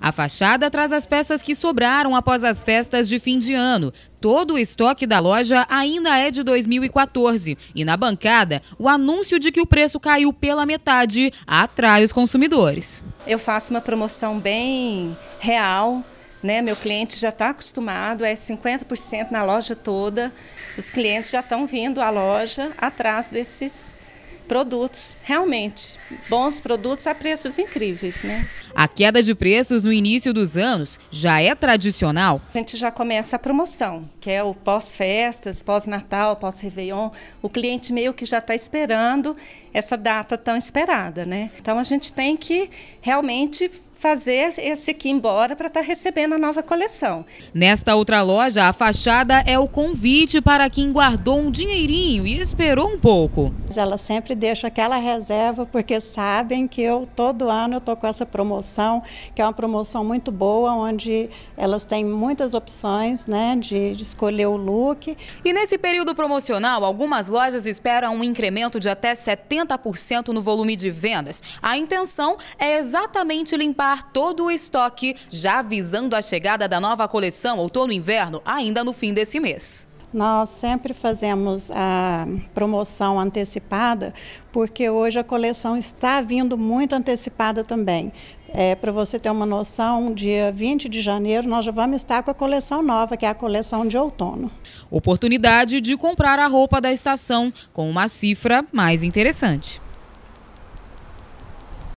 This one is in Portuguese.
A fachada traz as peças que sobraram após as festas de fim de ano. Todo o estoque da loja ainda é de 2014 e na bancada, o anúncio de que o preço caiu pela metade atrai os consumidores. Eu faço uma promoção bem real, né? Meu cliente já está acostumado, é 50% na loja toda. Os clientes já estão vindo à loja atrás desses produtos realmente bons produtos a preços incríveis, né? A queda de preços no início dos anos já é tradicional. A gente já começa a promoção, que é o pós-festas, pós-natal, pós-réveillon. O cliente meio que já está esperando essa data tão esperada, né? Então a gente tem que realmente fazer esse aqui embora para estar tá recebendo a nova coleção. Nesta outra loja, a fachada é o convite para quem guardou um dinheirinho e esperou um pouco. Elas sempre deixam aquela reserva porque sabem que eu todo ano eu tô com essa promoção, que é uma promoção muito boa, onde elas têm muitas opções, né, de, de escolher o look. E nesse período promocional, algumas lojas esperam um incremento de até 70% no volume de vendas. A intenção é exatamente limpar todo o estoque, já visando a chegada da nova coleção outono-inverno ainda no fim desse mês. Nós sempre fazemos a promoção antecipada, porque hoje a coleção está vindo muito antecipada também. É, Para você ter uma noção, dia 20 de janeiro nós já vamos estar com a coleção nova, que é a coleção de outono. Oportunidade de comprar a roupa da estação com uma cifra mais interessante.